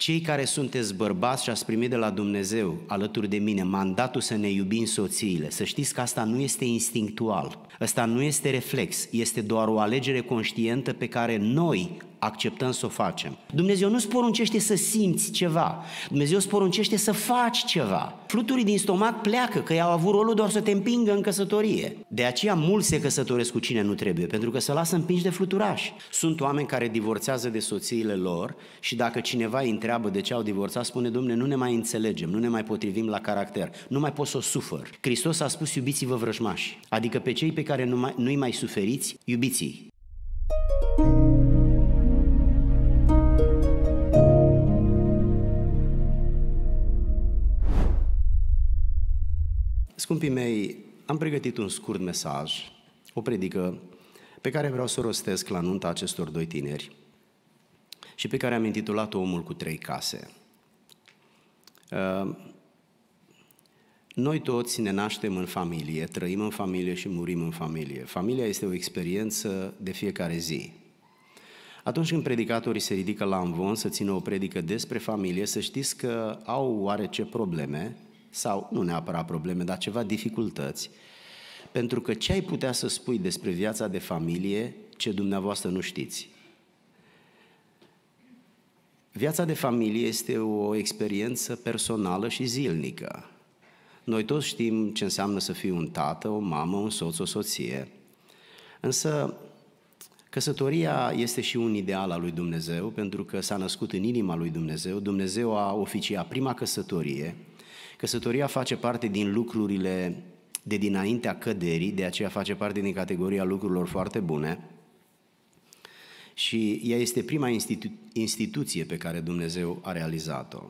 Cei care sunteți bărbați și ați primit de la Dumnezeu alături de mine mandatul să ne iubim soțiile, să știți că asta nu este instinctual, asta nu este reflex, este doar o alegere conștientă pe care noi acceptăm să o facem. Dumnezeu nu sporuncește să simți ceva, Dumnezeu sporuncește să faci ceva. Fluturii din stomac pleacă, că i-au avut rolul doar să te împingă în căsătorie. De aceea mulți se căsătoresc cu cine nu trebuie, pentru că se lasă împinși de fluturași. Sunt oameni care divorțează de soțiile lor și dacă cineva îi întreabă de ce au divorțat, spune, domne, nu ne mai înțelegem, nu ne mai potrivim la caracter, nu mai pot să o sufăr. Hristos a spus, iubiți-vă vrăjmași, adică pe cei pe care nu mai, nu-i mai suferiți, iubiți-i. Scumpii mei, am pregătit un scurt mesaj, o predică pe care vreau să o rostesc la nunta acestor doi tineri și pe care am intitulat Omul cu trei case. Uh, noi toți ne naștem în familie, trăim în familie și murim în familie. Familia este o experiență de fiecare zi. Atunci când predicatorii se ridică la învon să țină o predică despre familie, să știți că au oarece probleme sau nu neapărat probleme, dar ceva dificultăți, pentru că ce ai putea să spui despre viața de familie ce dumneavoastră nu știți? Viața de familie este o experiență personală și zilnică. Noi toți știm ce înseamnă să fii un tată, o mamă, un soț, o soție. Însă Căsătoria este și un ideal al lui Dumnezeu, pentru că s-a născut în inima lui Dumnezeu. Dumnezeu a oficiat prima căsătorie Căsătoria face parte din lucrurile de dinaintea căderii, de aceea face parte din categoria lucrurilor foarte bune și ea este prima institu- instituție pe care Dumnezeu a realizat-o.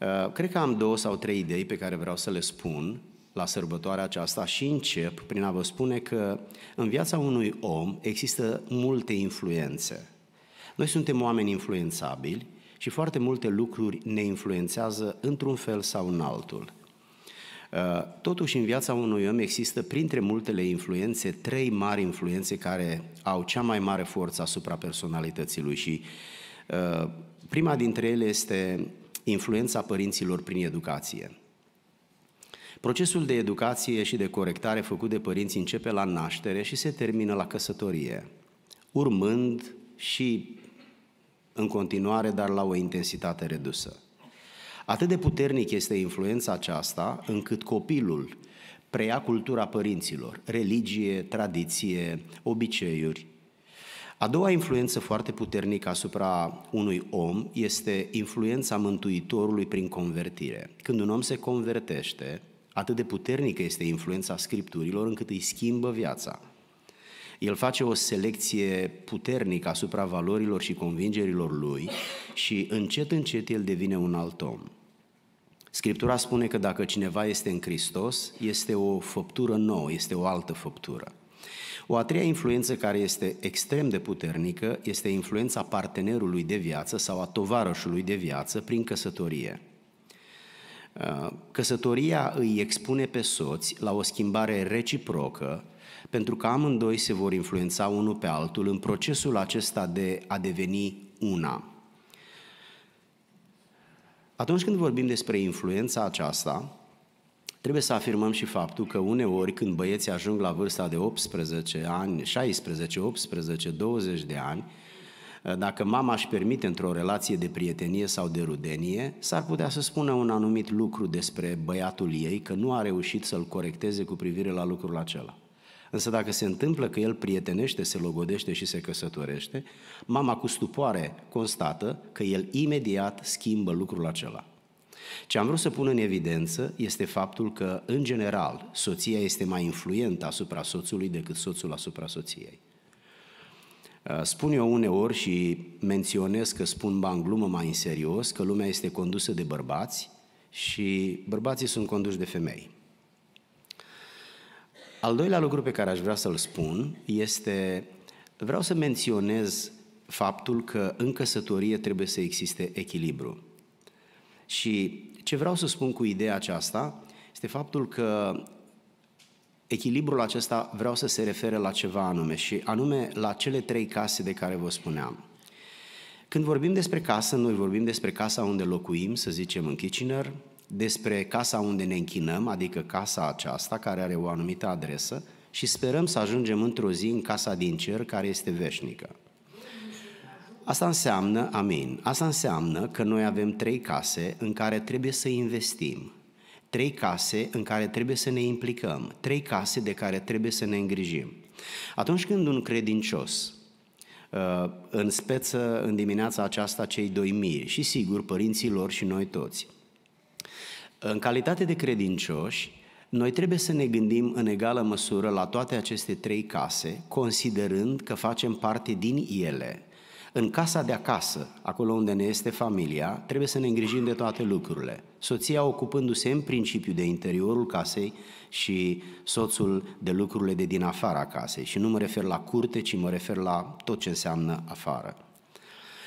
Uh, cred că am două sau trei idei pe care vreau să le spun la sărbătoarea aceasta și încep prin a vă spune că în viața unui om există multe influențe. Noi suntem oameni influențabili și foarte multe lucruri ne influențează într-un fel sau în altul. Uh, totuși, în viața unui om există, printre multele influențe, trei mari influențe care au cea mai mare forță asupra personalității lui și uh, prima dintre ele este influența părinților prin educație. Procesul de educație și de corectare făcut de părinți începe la naștere și se termină la căsătorie, urmând și în continuare, dar la o intensitate redusă. Atât de puternic este influența aceasta, încât copilul preia cultura părinților, religie, tradiție, obiceiuri. A doua influență foarte puternică asupra unui om este influența Mântuitorului prin convertire. Când un om se convertește, atât de puternică este influența Scripturilor încât îi schimbă viața el face o selecție puternică asupra valorilor și convingerilor lui și încet, încet el devine un alt om. Scriptura spune că dacă cineva este în Hristos, este o făptură nouă, este o altă făptură. O a treia influență care este extrem de puternică este influența partenerului de viață sau a tovarășului de viață prin căsătorie. Uh, căsătoria îi expune pe soți la o schimbare reciprocă pentru că amândoi se vor influența unul pe altul în procesul acesta de a deveni una. Atunci când vorbim despre influența aceasta, trebuie să afirmăm și faptul că uneori când băieții ajung la vârsta de 18 ani, 16, 18, 20 de ani, dacă mama își permite într-o relație de prietenie sau de rudenie, s-ar putea să spună un anumit lucru despre băiatul ei că nu a reușit să-l corecteze cu privire la lucrul acela. Însă dacă se întâmplă că el prietenește, se logodește și se căsătorește, mama cu stupoare constată că el imediat schimbă lucrul acela. Ce am vrut să pun în evidență este faptul că, în general, soția este mai influentă asupra soțului decât soțul asupra soției. Uh, spun eu uneori și menționez că spun ban glumă, mai în serios, că lumea este condusă de bărbați și bărbații sunt conduși de femei. Al doilea lucru pe care aș vrea să-l spun este, vreau să menționez faptul că în căsătorie trebuie să existe echilibru. Și ce vreau să spun cu ideea aceasta este faptul că echilibrul acesta vreau să se refere la ceva anume și anume la cele trei case de care vă spuneam. Când vorbim despre casă, noi vorbim despre casa unde locuim, să zicem în Kitchener, despre casa unde ne închinăm, adică casa aceasta care are o anumită adresă și sperăm să ajungem într-o zi în casa din cer care este veșnică. Asta înseamnă, amin, asta înseamnă că noi avem trei case în care trebuie să investim, trei case în care trebuie să ne implicăm, trei case de care trebuie să ne îngrijim. Atunci când un credincios, uh, în speță în dimineața aceasta cei doi miri și sigur părinții lor și noi toți, în calitate de credincioși, noi trebuie să ne gândim în egală măsură la toate aceste trei case, considerând că facem parte din ele. În casa de acasă, acolo unde ne este familia, trebuie să ne îngrijim de toate lucrurile. Soția ocupându-se în principiu de interiorul casei și soțul de lucrurile de din afara casei. Și nu mă refer la curte, ci mă refer la tot ce înseamnă afară.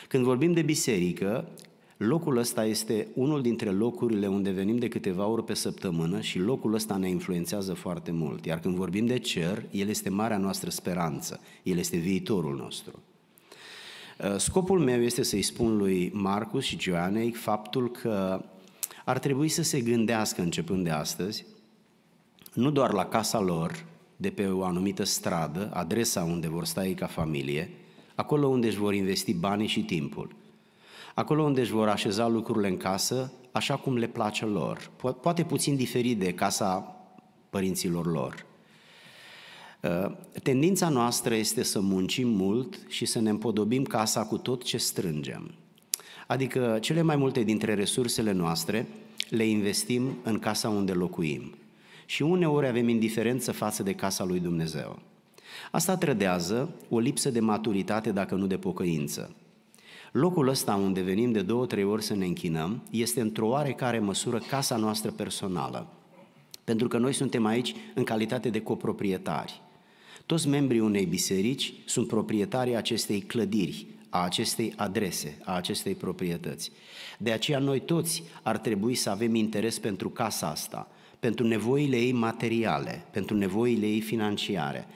Când vorbim de biserică, Locul ăsta este unul dintre locurile unde venim de câteva ori pe săptămână și locul ăsta ne influențează foarte mult. Iar când vorbim de cer, el este marea noastră speranță, el este viitorul nostru. Uh, scopul meu este să-i spun lui Marcus și Joanei faptul că ar trebui să se gândească începând de astăzi, nu doar la casa lor, de pe o anumită stradă, adresa unde vor sta ei ca familie, acolo unde își vor investi banii și timpul, acolo unde își vor așeza lucrurile în casă, așa cum le place lor, poate puțin diferit de casa părinților lor. Uh, tendința noastră este să muncim mult și să ne împodobim casa cu tot ce strângem. Adică cele mai multe dintre resursele noastre le investim în casa unde locuim. Și uneori avem indiferență față de casa lui Dumnezeu. Asta trădează o lipsă de maturitate, dacă nu de pocăință. Locul ăsta unde venim de două, trei ori să ne închinăm este într-o oarecare măsură casa noastră personală. Pentru că noi suntem aici în calitate de coproprietari. Toți membrii unei biserici sunt proprietarii acestei clădiri, a acestei adrese, a acestei proprietăți. De aceea noi toți ar trebui să avem interes pentru casa asta, pentru nevoile ei materiale, pentru nevoile ei financiare,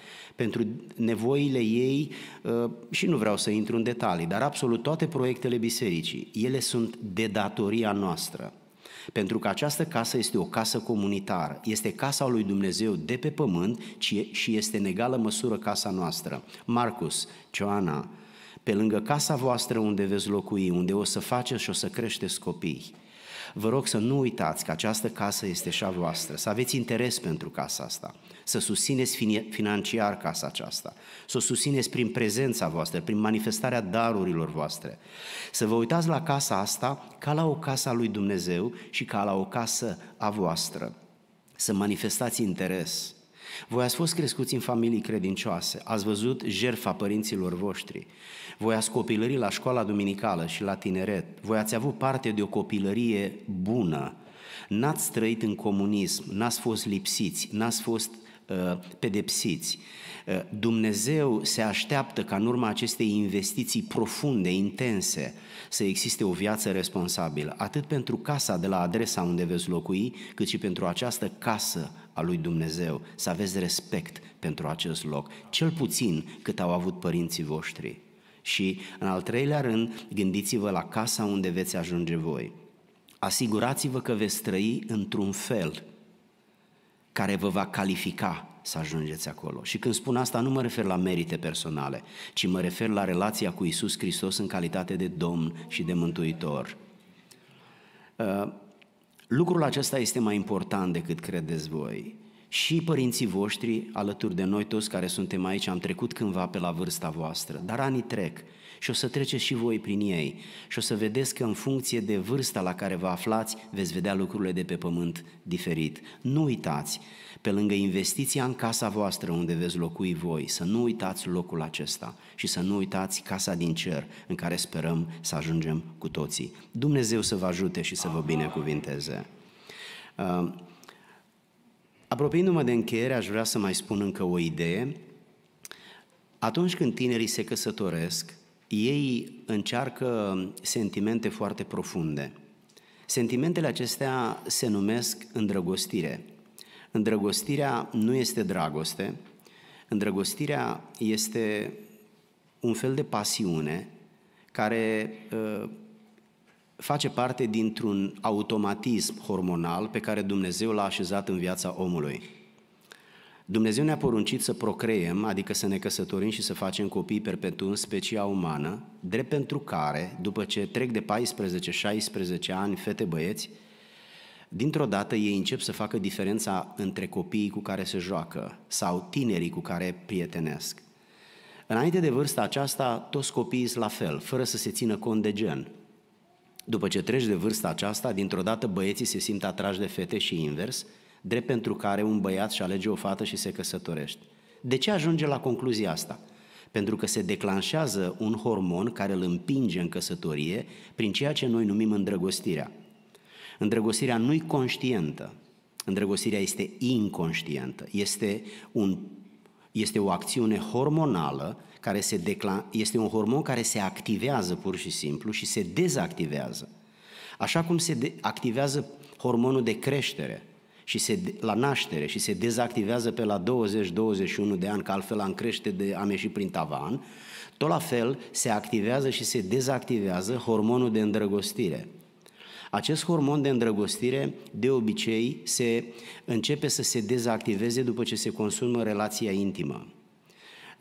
pentru nevoile ei uh, și nu vreau să intru în detalii, dar absolut toate proiectele bisericii, ele sunt de datoria noastră. Pentru că această casă este o casă comunitară, este casa lui Dumnezeu de pe pământ și este în egală măsură casa noastră. Marcus, Cioana, pe lângă casa voastră unde veți locui, unde o să faceți și o să creșteți copii, Vă rog să nu uitați că această casă este și a voastră, să aveți interes pentru casa asta, să susțineți financiar casa aceasta, să o susțineți prin prezența voastră, prin manifestarea darurilor voastre. Să vă uitați la casa asta ca la o casă a lui Dumnezeu și ca la o casă a voastră. Să manifestați interes. Voi ați fost crescuți în familii credincioase, ați văzut jertfa părinților voștri voi ați copilărit la școala duminicală și la tineret, voi ați avut parte de o copilărie bună, n-ați trăit în comunism, n-ați fost lipsiți, n-ați fost uh, pedepsiți. Uh, Dumnezeu se așteaptă ca în urma acestei investiții profunde, intense, să existe o viață responsabilă, atât pentru casa de la adresa unde veți locui, cât și pentru această casă a lui Dumnezeu, să aveți respect pentru acest loc, cel puțin cât au avut părinții voștri. Și, în al treilea rând, gândiți-vă la casa unde veți ajunge voi. Asigurați-vă că veți trăi într-un fel care vă va califica să ajungeți acolo. Și când spun asta, nu mă refer la merite personale, ci mă refer la relația cu Isus Hristos în calitate de Domn și de Mântuitor. Uh, lucrul acesta este mai important decât credeți voi și părinții voștri, alături de noi toți care suntem aici, am trecut cândva pe la vârsta voastră, dar anii trec și o să treceți și voi prin ei și o să vedeți că în funcție de vârsta la care vă aflați, veți vedea lucrurile de pe pământ diferit. Nu uitați, pe lângă investiția în casa voastră unde veți locui voi, să nu uitați locul acesta și să nu uitați casa din cer în care sperăm să ajungem cu toții. Dumnezeu să vă ajute și să vă binecuvinteze. Uh, Apropiindu-mă de încheiere, aș vrea să mai spun încă o idee. Atunci când tinerii se căsătoresc, ei încearcă sentimente foarte profunde. Sentimentele acestea se numesc îndrăgostire. Îndrăgostirea nu este dragoste, îndrăgostirea este un fel de pasiune care uh, face parte dintr-un automatism hormonal pe care Dumnezeu l-a așezat în viața omului. Dumnezeu ne-a poruncit să procreem, adică să ne căsătorim și să facem copii în specia umană, drept pentru care, după ce trec de 14-16 ani fete băieți, dintr-o dată ei încep să facă diferența între copiii cu care se joacă sau tinerii cu care prietenesc. Înainte de vârsta aceasta, toți copiii sunt la fel, fără să se țină cont de gen. După ce treci de vârsta aceasta, dintr-o dată băieții se simt atrași de fete și invers, drept pentru care un băiat și alege o fată și se căsătorește. De ce ajunge la concluzia asta? Pentru că se declanșează un hormon care îl împinge în căsătorie prin ceea ce noi numim îndrăgostirea. Îndrăgostirea nu-i conștientă, îndrăgostirea este inconștientă, este, un, este o acțiune hormonală care se declan- este un hormon care se activează pur și simplu și se dezactivează. Așa cum se de- activează hormonul de creștere și se de- la naștere și se dezactivează pe la 20-21 de ani, că altfel am crește de am ieșit prin tavan, tot la fel se activează și se dezactivează hormonul de îndrăgostire. Acest hormon de îndrăgostire, de obicei, se începe să se dezactiveze după ce se consumă relația intimă.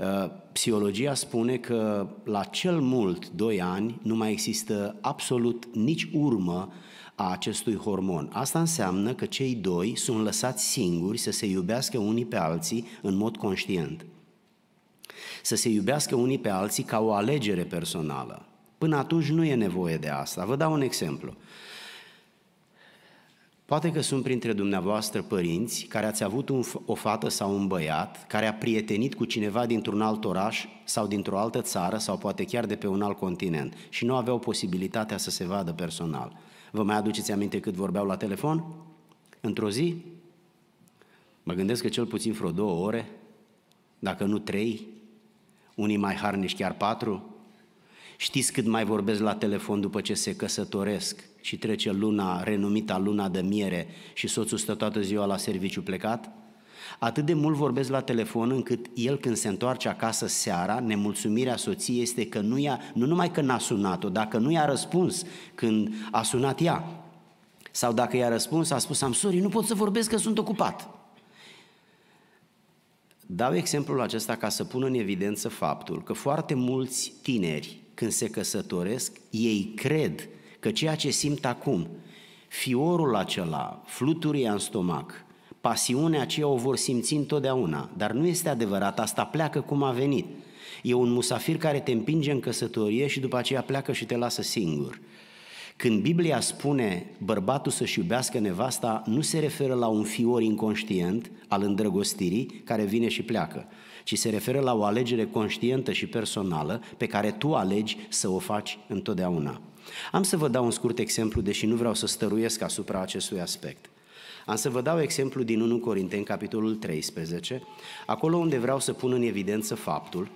Uh, psihologia spune că la cel mult 2 ani nu mai există absolut nici urmă a acestui hormon. Asta înseamnă că cei doi sunt lăsați singuri să se iubească unii pe alții în mod conștient. Să se iubească unii pe alții ca o alegere personală. Până atunci nu e nevoie de asta. Vă dau un exemplu. Poate că sunt printre dumneavoastră părinți care ați avut un, o fată sau un băiat care a prietenit cu cineva dintr-un alt oraș sau dintr-o altă țară sau poate chiar de pe un alt continent și nu aveau posibilitatea să se vadă personal. Vă mai aduceți aminte cât vorbeau la telefon? Într-o zi? Mă gândesc că cel puțin vreo două ore, dacă nu trei, unii mai harnici chiar patru, Știți cât mai vorbesc la telefon după ce se căsătoresc și trece luna, renumita luna de miere și soțul stă toată ziua la serviciu plecat? Atât de mult vorbesc la telefon încât el când se întoarce acasă seara, nemulțumirea soției este că nu, ia nu numai că n-a sunat-o, dacă nu i-a răspuns când a sunat ea, sau dacă i-a răspuns, a spus, am sorry, nu pot să vorbesc că sunt ocupat. Dau exemplul acesta ca să pun în evidență faptul că foarte mulți tineri când se căsătoresc, ei cred că ceea ce simt acum, fiorul acela, fluturia în stomac, pasiunea aceea o vor simți întotdeauna, dar nu este adevărat, asta pleacă cum a venit. E un musafir care te împinge în căsătorie și după aceea pleacă și te lasă singur. Când Biblia spune bărbatul să-și iubească nevasta, nu se referă la un fior inconștient al îndrăgostirii care vine și pleacă, ci se referă la o alegere conștientă și personală pe care tu alegi să o faci întotdeauna. Am să vă dau un scurt exemplu, deși nu vreau să stăruiesc asupra acestui aspect. Am să vă dau exemplu din 1 Corinteni, capitolul 13, acolo unde vreau să pun în evidență faptul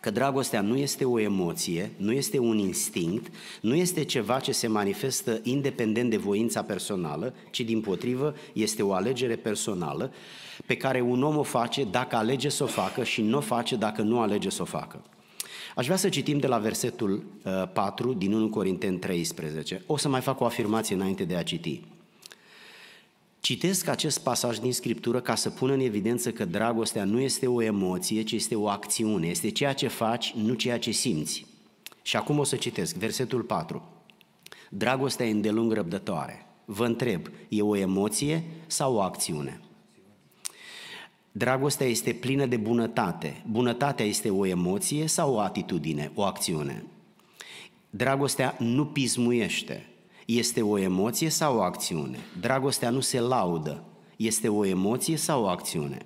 că dragostea nu este o emoție, nu este un instinct, nu este ceva ce se manifestă independent de voința personală, ci din potrivă este o alegere personală pe care un om o face dacă alege să o facă și nu o face dacă nu alege să o facă. Aș vrea să citim de la versetul 4 uh, din 1 Corinteni 13. O să mai fac o afirmație înainte de a citi. Citesc acest pasaj din Scriptură ca să pun în evidență că dragostea nu este o emoție, ci este o acțiune, este ceea ce faci, nu ceea ce simți. Și acum o să citesc versetul 4. Dragostea e îndelung răbdătoare. Vă întreb, e o emoție sau o acțiune? Dragostea este plină de bunătate. Bunătatea este o emoție sau o atitudine, o acțiune? Dragostea nu pismuiește. Este o emoție sau o acțiune? Dragostea nu se laudă. Este o emoție sau o acțiune?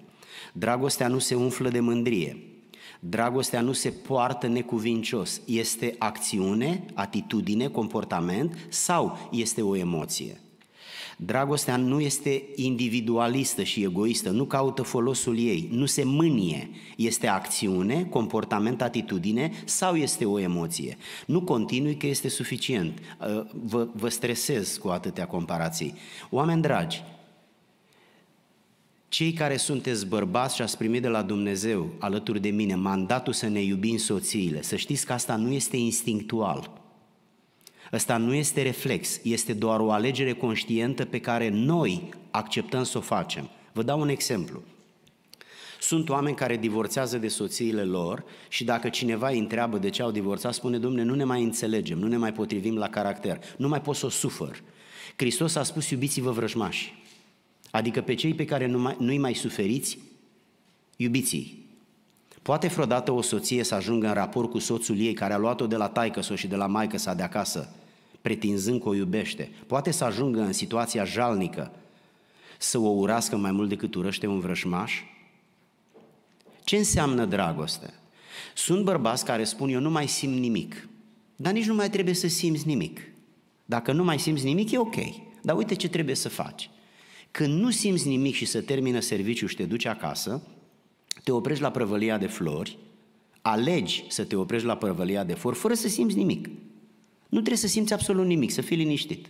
Dragostea nu se umflă de mândrie. Dragostea nu se poartă necuvincios. Este acțiune, atitudine, comportament sau este o emoție? Dragostea nu este individualistă și egoistă, nu caută folosul ei, nu se mânie. Este acțiune, comportament, atitudine sau este o emoție. Nu continui că este suficient. Ă, vă, vă stresez cu atâtea comparații. Oameni dragi, cei care sunteți bărbați și ați primit de la Dumnezeu alături de mine mandatul să ne iubim soțiile, să știți că asta nu este instinctual. Ăsta nu este reflex, este doar o alegere conștientă pe care noi acceptăm să o facem. Vă dau un exemplu. Sunt oameni care divorțează de soțiile lor și dacă cineva îi întreabă de ce au divorțat, spune, domne, nu ne mai înțelegem, nu ne mai potrivim la caracter, nu mai pot să o sufăr. Hristos a spus, iubiți-vă vrăjmași. Adică pe cei pe care nu mai, nu-i mai suferiți, iubiți-i. Poate vreodată o soție să ajungă în raport cu soțul ei care a luat-o de la taică și de la maică sa de acasă pretinzând că o iubește, poate să ajungă în situația jalnică să o urască mai mult decât urăște un vrășmaș? Ce înseamnă dragoste? Sunt bărbați care spun, eu nu mai simt nimic, dar nici nu mai trebuie să simți nimic. Dacă nu mai simți nimic, e ok, dar uite ce trebuie să faci. Când nu simți nimic și se termină serviciul și te duci acasă, te oprești la prăvălia de flori, alegi să te oprești la prăvălia de flori fără să simți nimic. Nu trebuie să simți absolut nimic, să fii liniștit.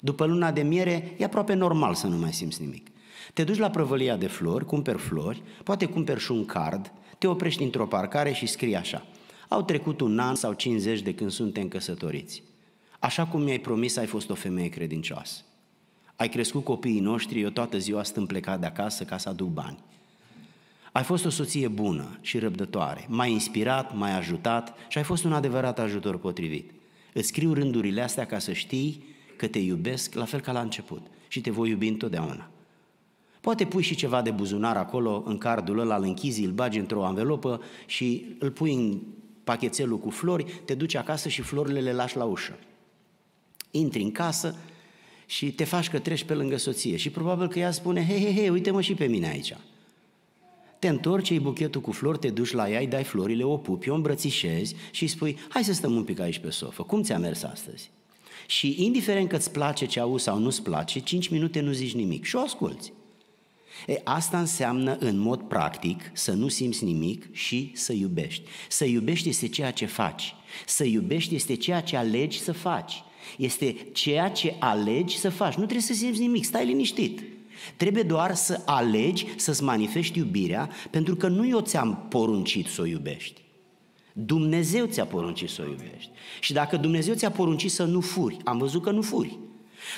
După luna de miere, e aproape normal să nu mai simți nimic. Te duci la prăvălia de flori, cumperi flori, poate cumperi și un card, te oprești într-o parcare și scrii așa. Au trecut un an sau 50 de când suntem căsătoriți. Așa cum mi-ai promis, ai fost o femeie credincioasă. Ai crescut copiii noștri, eu toată ziua stând plecat de acasă ca să aduc bani. Ai fost o soție bună și răbdătoare, m-ai inspirat, m-ai ajutat și ai fost un adevărat ajutor potrivit. Îți scriu rândurile astea ca să știi că te iubesc la fel ca la început și te voi iubi întotdeauna. Poate pui și ceva de buzunar acolo, în cardul ăla, îl închizi, îl bagi într-o anvelopă și îl pui în pachetelul cu flori, te duci acasă și florile le lași la ușă. Intri în casă și te faci că treci pe lângă soție și probabil că ea spune, hei, hei, hei, uite-mă și pe mine aici. Te întorci, iei buchetul cu flori, te duci la ea, îi dai florile, o pupi, o îmbrățișezi și îi spui, hai să stăm un pic aici pe sofă, cum ți-a mers astăzi? Și indiferent că îți place ce auzi sau nu-ți place, 5 minute nu zici nimic și o asculți. E, asta înseamnă în mod practic să nu simți nimic și să iubești. Să iubești este ceea ce faci. Să iubești este ceea ce alegi să faci. Este ceea ce alegi să faci. Nu trebuie să simți nimic, stai liniștit. Trebuie doar să alegi să-ți manifesti iubirea, pentru că nu eu ți-am poruncit să o iubești. Dumnezeu ți-a poruncit să o iubești. Și dacă Dumnezeu ți-a poruncit să nu furi, am văzut că nu furi.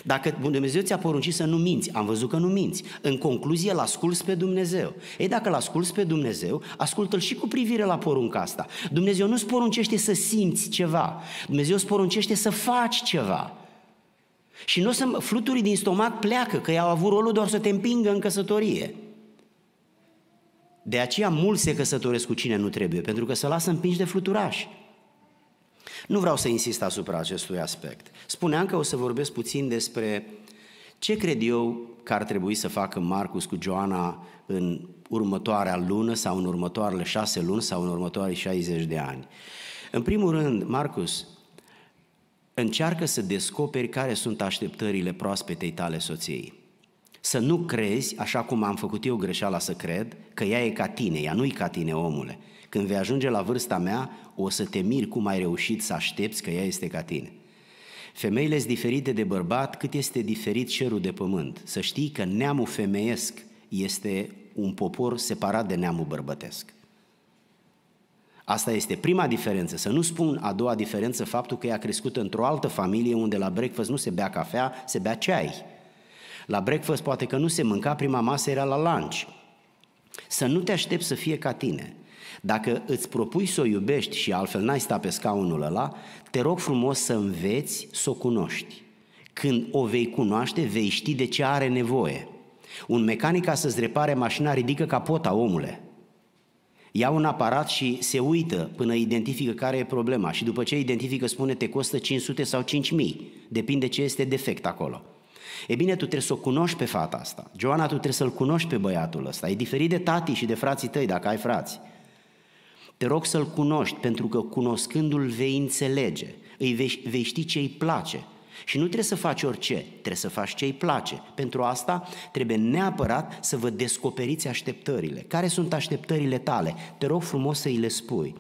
Dacă Dumnezeu ți-a poruncit să nu minți, am văzut că nu minți. În concluzie, l asculți pe Dumnezeu. Ei, dacă l asculți pe Dumnezeu, ascultă-l și cu privire la porunca asta. Dumnezeu nu-ți poruncește să simți ceva. Dumnezeu îți poruncește să faci ceva. Și nu să, fluturii din stomac pleacă, că i-au avut rolul doar să te împingă în căsătorie. De aceea mulți se căsătoresc cu cine nu trebuie, pentru că se lasă împinși de fluturași. Nu vreau să insist asupra acestui aspect. Spuneam că o să vorbesc puțin despre ce cred eu că ar trebui să facă Marcus cu Joana în următoarea lună sau în următoarele șase luni sau în următoarele 60 de ani. În primul rând, Marcus, încearcă să descoperi care sunt așteptările proaspetei tale soției. Să nu crezi, așa cum am făcut eu greșeala să cred, că ea e ca tine, ea nu-i ca tine, omule. Când vei ajunge la vârsta mea, o să te miri cum ai reușit să aștepți că ea este ca tine. Femeile sunt diferite de bărbat cât este diferit cerul de pământ. Să știi că neamul femeiesc este un popor separat de neamul bărbătesc. Asta este prima diferență, să nu spun a doua diferență faptul că ea a crescut într-o altă familie unde la breakfast nu se bea cafea, se bea ceai. La breakfast poate că nu se mânca, prima masă era la lunch. Să nu te aștepți să fie ca tine. Dacă îți propui să o iubești și altfel n-ai sta pe scaunul ăla, te rog frumos să înveți să o cunoști. Când o vei cunoaște, vei ști de ce are nevoie. Un mecanic ca să-ți repare mașina ridică capota, omule – ia un aparat și se uită până identifică care e problema și după ce identifică spune te costă 500 sau 5000, depinde ce este defect acolo. E bine, tu trebuie să o cunoști pe fata asta. Joana, tu trebuie să-l cunoști pe băiatul ăsta. E diferit de tati și de frații tăi, dacă ai frați. Te rog să-l cunoști, pentru că cunoscându-l vei înțelege, îi vei, vei ști ce îi place, și nu trebuie să faci orice, trebuie să faci ce îi place. Pentru asta trebuie neapărat să vă descoperiți așteptările. Care sunt așteptările tale? Te rog frumos să îi le spui.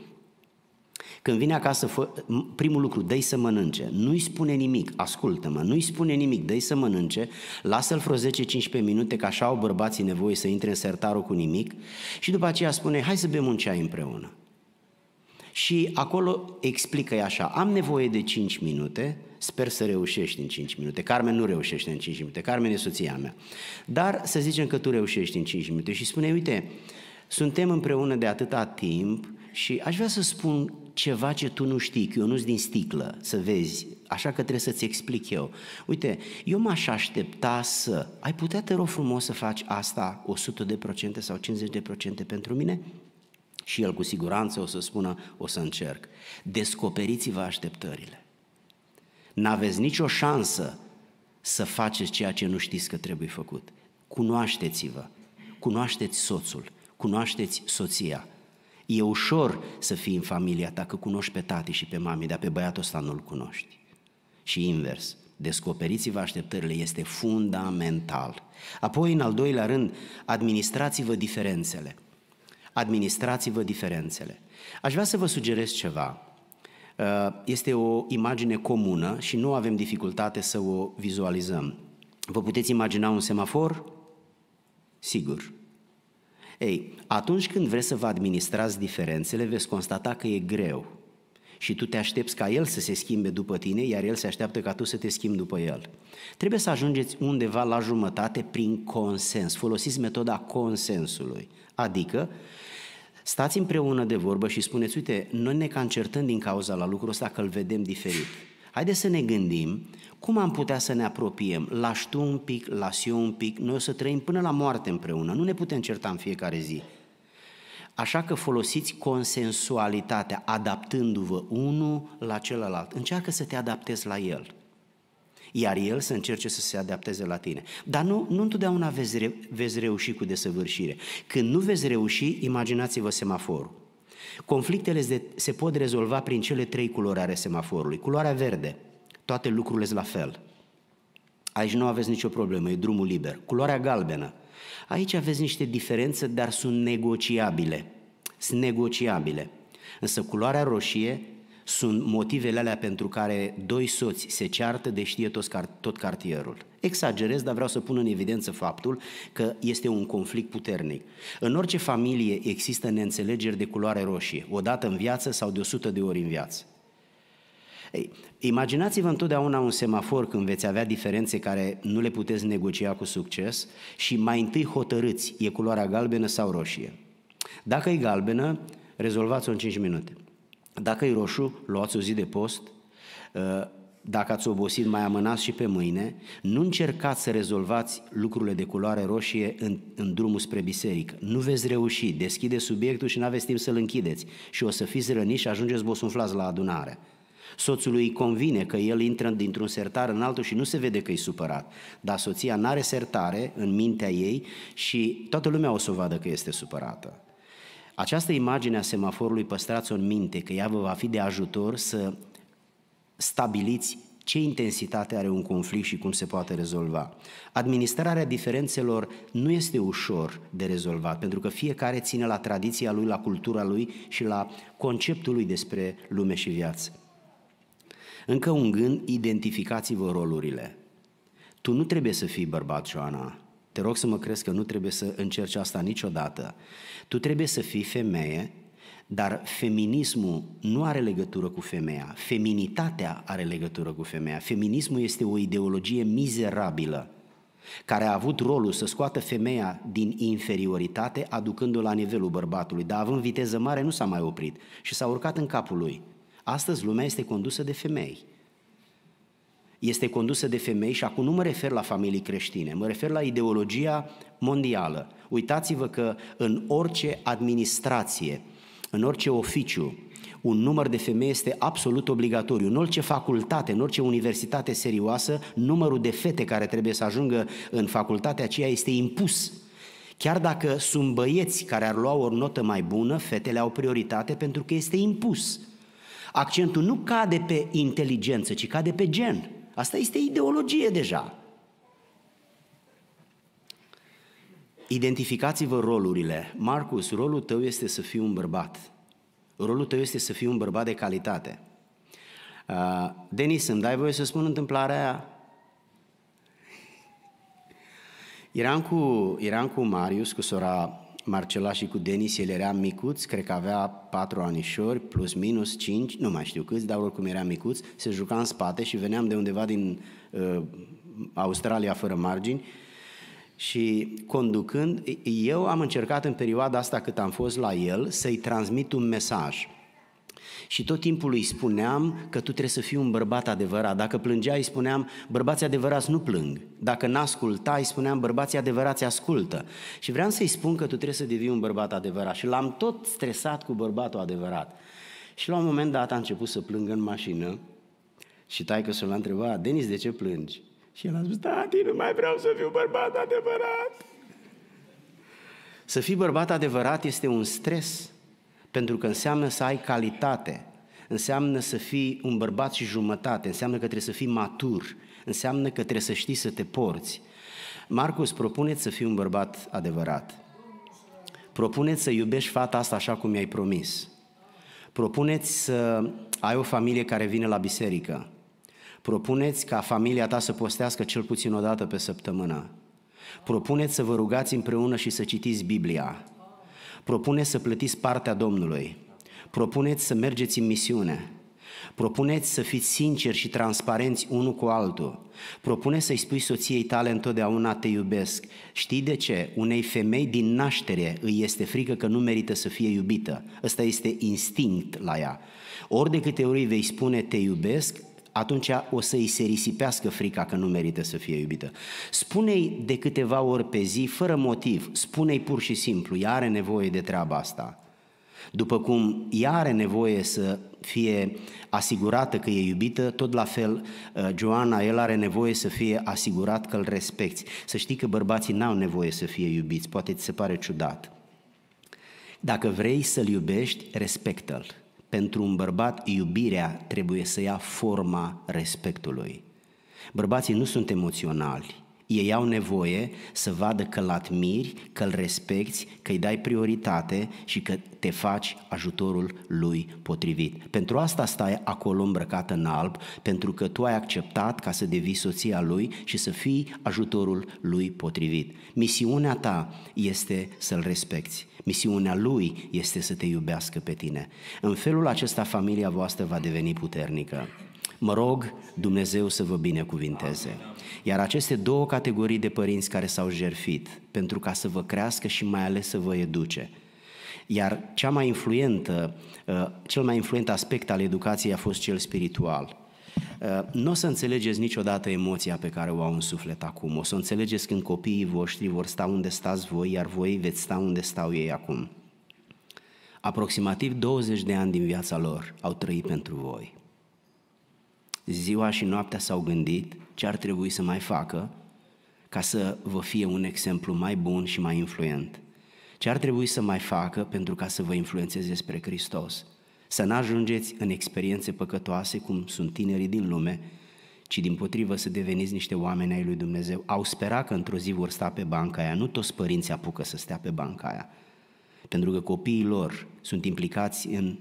Când vine acasă, primul lucru, dă să mănânce. Nu-i spune nimic, ascultă-mă, nu-i spune nimic, dă să mănânce, lasă-l vreo 10-15 minute, că așa au bărbații nevoie să intre în sertarul cu nimic și după aceea spune, hai să bem un ceai împreună. Și acolo explică așa, am nevoie de 5 minute Sper să reușești în 5 minute. Carmen nu reușește în 5 minute. Carmen e soția mea. Dar să zicem că tu reușești în 5 minute și spune, uite, suntem împreună de atâta timp și aș vrea să spun ceva ce tu nu știi, că eu nu-s din sticlă, să vezi, așa că trebuie să-ți explic eu. Uite, eu m-aș aștepta să... Ai putea, te rog frumos, să faci asta 100% sau 50% pentru mine? Și el cu siguranță o să spună, o să încerc. Descoperiți-vă așteptările. N-aveți nicio șansă să faceți ceea ce nu știți că trebuie făcut. Cunoașteți-vă, cunoașteți soțul, cunoașteți soția. E ușor să fii în familia ta, că cunoști pe tati și pe mami, dar pe băiatul ăsta nu-l cunoști. Și invers, descoperiți-vă așteptările, este fundamental. Apoi, în al doilea rând, administrați-vă diferențele. Administrați-vă diferențele. Aș vrea să vă sugerez ceva. Uh, este o imagine comună și nu avem dificultate să o vizualizăm. Vă puteți imagina un semafor? Sigur. Ei, atunci când vreți să vă administrați diferențele, veți constata că e greu și tu te aștepți ca el să se schimbe după tine, iar el se așteaptă ca tu să te schimbi după el. Trebuie să ajungeți undeva la jumătate prin consens. Folosiți metoda consensului, adică Stați împreună de vorbă și spuneți, uite, noi ne cancertăm din cauza la lucrul ăsta că îl vedem diferit. Haideți să ne gândim cum am putea să ne apropiem, lași tu un pic, las eu un pic, noi o să trăim până la moarte împreună, nu ne putem certa în fiecare zi. Așa că folosiți consensualitatea, adaptându-vă unul la celălalt. Încearcă să te adaptezi la el iar el să încerce să se adapteze la tine. Dar nu, nu întotdeauna vezi, re, vezi reuși cu desăvârșire. Când nu vezi reuși, imaginați-vă semaforul. Conflictele se pot rezolva prin cele trei culori ale semaforului. Culoarea verde, toate lucrurile sunt la fel. Aici nu aveți nicio problemă, e drumul liber. Culoarea galbenă, aici aveți niște diferențe, dar sunt negociabile. Sunt negociabile. Însă culoarea roșie sunt motivele alea pentru care doi soți se ceartă, de știe tot, car- tot cartierul. Exagerez, dar vreau să pun în evidență faptul că este un conflict puternic. În orice familie există neînțelegeri de culoare roșie, o dată în viață sau de 100 de ori în viață. Ei, imaginați-vă întotdeauna un semafor când veți avea diferențe care nu le puteți negocia cu succes și mai întâi hotărâți, e culoarea galbenă sau roșie. Dacă e galbenă, rezolvați-o în 5 minute. Dacă e roșu, luați o zi de post. Ă, dacă ați obosit, mai amânați și pe mâine. Nu încercați să rezolvați lucrurile de culoare roșie în, în drumul spre biserică. Nu veți reuși. Deschide subiectul și nu aveți timp să-l închideți. Și o să fiți răniți și ajungeți bosunflați la adunare. Soțului îi convine că el intră dintr-un sertar în altul și nu se vede că e supărat. Dar soția nu are sertare în mintea ei și toată lumea o să o vadă că este supărată. Această imagine a semaforului păstrați-o în minte, că ea vă va fi de ajutor să stabiliți ce intensitate are un conflict și cum se poate rezolva. Administrarea diferențelor nu este ușor de rezolvat, pentru că fiecare ține la tradiția lui, la cultura lui și la conceptul lui despre lume și viață. Încă un gând, identificați-vă rolurile. Tu nu trebuie să fii bărbat, Joana. Te rog să mă crezi că nu trebuie să încerci asta niciodată. Tu trebuie să fii femeie, dar feminismul nu are legătură cu femeia. Feminitatea are legătură cu femeia. Feminismul este o ideologie mizerabilă care a avut rolul să scoată femeia din inferioritate, aducându-o la nivelul bărbatului, dar având viteză mare nu s-a mai oprit și s-a urcat în capul lui. Astăzi lumea este condusă de femei este condusă de femei și acum nu mă refer la familii creștine, mă refer la ideologia mondială. Uitați-vă că în orice administrație, în orice oficiu, un număr de femei este absolut obligatoriu. În orice facultate, în orice universitate serioasă, numărul de fete care trebuie să ajungă în facultatea aceea este impus. Chiar dacă sunt băieți care ar lua o notă mai bună, fetele au prioritate pentru că este impus. Accentul nu cade pe inteligență, ci cade pe gen. Asta este ideologie deja. Identificați-vă rolurile. Marcus, rolul tău este să fii un bărbat. Rolul tău este să fii un bărbat de calitate. Uh, Denis, îmi dai voie să spun întâmplarea aia? Eram cu, eram cu Marius, cu sora Marcela și cu Denis, el era micuț, cred că avea patru anișori, plus minus cinci, nu mai știu câți, dar oricum era micuț, se juca în spate și veneam de undeva din uh, Australia fără margini și conducând, eu am încercat în perioada asta cât am fost la el să-i transmit un mesaj – și tot timpul îi spuneam că tu trebuie să fii un bărbat adevărat. Dacă plângea, îi spuneam, bărbații adevărați nu plâng. Dacă n îi spuneam, bărbații adevărați ascultă. Și vreau să-i spun că tu trebuie să devii un bărbat adevărat. Și l-am tot stresat cu bărbatul adevărat. Și la un moment dat a început să plângă în mașină și taică să l-a întrebat, Denis, de ce plângi? Și el a spus, tati, nu mai vreau să fiu bărbat adevărat. Să fii bărbat adevărat este un stres pentru că înseamnă să ai calitate, înseamnă să fii un bărbat și jumătate, înseamnă că trebuie să fii matur, înseamnă că trebuie să știi să te porți. Marcus, propuneți să fii un bărbat adevărat. Propuneți să iubești fata asta așa cum i-ai promis. Propuneți să ai o familie care vine la biserică. Propuneți ca familia ta să postească cel puțin o dată pe săptămână. Propuneți să vă rugați împreună și să citiți Biblia propune să plătiți partea Domnului, propuneți să mergeți în misiune, propuneți să fiți sinceri și transparenți unul cu altul, propune să-i spui soției tale întotdeauna te iubesc. Știi de ce? Unei femei din naștere îi este frică că nu merită să fie iubită. Ăsta este instinct la ea. Ori de câte ori vei spune te iubesc, atunci o să îi se risipească frica că nu merită să fie iubită. Spune-i de câteva ori pe zi, fără motiv, spune-i pur și simplu, ea are nevoie de treaba asta. După cum ea are nevoie să fie asigurată că e iubită, tot la fel uh, Joana, el are nevoie să fie asigurat că îl respecti. Să știi că bărbații n-au nevoie să fie iubiți, poate ți se pare ciudat. Dacă vrei să-l iubești, respectă-l. Pentru un bărbat, iubirea trebuie să ia forma respectului. Bărbații nu sunt emoționali, ei au nevoie să vadă că îl admiri, că îl respecti, că îi dai prioritate și că te faci ajutorul lui potrivit. Pentru asta stai acolo îmbrăcat în alb, pentru că tu ai acceptat ca să devii soția lui și să fii ajutorul lui potrivit. Misiunea ta este să-l respecti. Misiunea lui este să te iubească pe tine. În felul acesta familia voastră va deveni puternică. Mă rog Dumnezeu să vă binecuvinteze. Iar aceste două categorii de părinți care s-au jerfit pentru ca să vă crească și mai ales să vă educe. Iar cea mai influentă, uh, cel mai influent aspect al educației a fost cel spiritual. Uh, nu o să înțelegeți niciodată emoția pe care o au în suflet acum. O să înțelegeți când copiii voștri vor sta unde stați voi, iar voi veți sta unde stau ei acum. Aproximativ 20 de ani din viața lor au trăit pentru voi ziua și noaptea s-au gândit ce ar trebui să mai facă ca să vă fie un exemplu mai bun și mai influent. Ce ar trebui să mai facă pentru ca să vă influențeze spre Hristos. Să nu ajungeți în experiențe păcătoase cum sunt tinerii din lume, ci din potrivă să deveniți niște oameni ai lui Dumnezeu. Au sperat că într-o zi vor sta pe banca aia, nu toți părinții apucă să stea pe banca aia, pentru că copiii lor sunt implicați în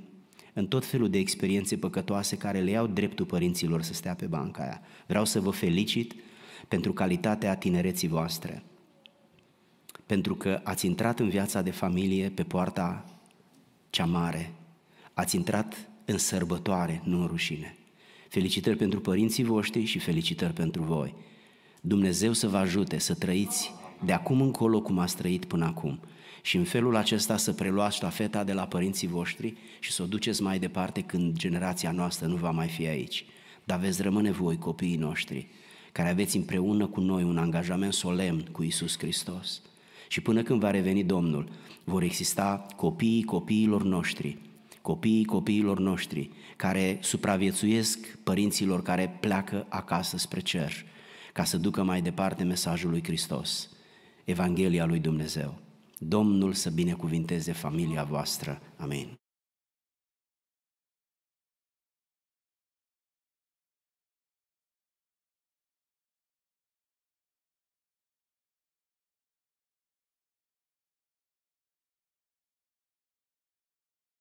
în tot felul de experiențe păcătoase care le iau dreptul părinților să stea pe banca aia. Vreau să vă felicit pentru calitatea tinereții voastre, pentru că ați intrat în viața de familie pe poarta cea mare, ați intrat în sărbătoare, nu în rușine. Felicitări pentru părinții voștri și felicitări pentru voi. Dumnezeu să vă ajute să trăiți de acum încolo cum ați trăit până acum și în felul acesta să preluați ștafeta de la părinții voștri și să o duceți mai departe când generația noastră nu va mai fi aici. Dar veți rămâne voi, copiii noștri, care aveți împreună cu noi un angajament solemn cu Isus Hristos. Și până când va reveni Domnul, vor exista copiii copiilor noștri, copiii copiilor noștri, care supraviețuiesc părinților care pleacă acasă spre cer, ca să ducă mai departe mesajul lui Hristos. Evanghelia lui Dumnezeu. Domnul să binecuvinteze familia voastră. Amin.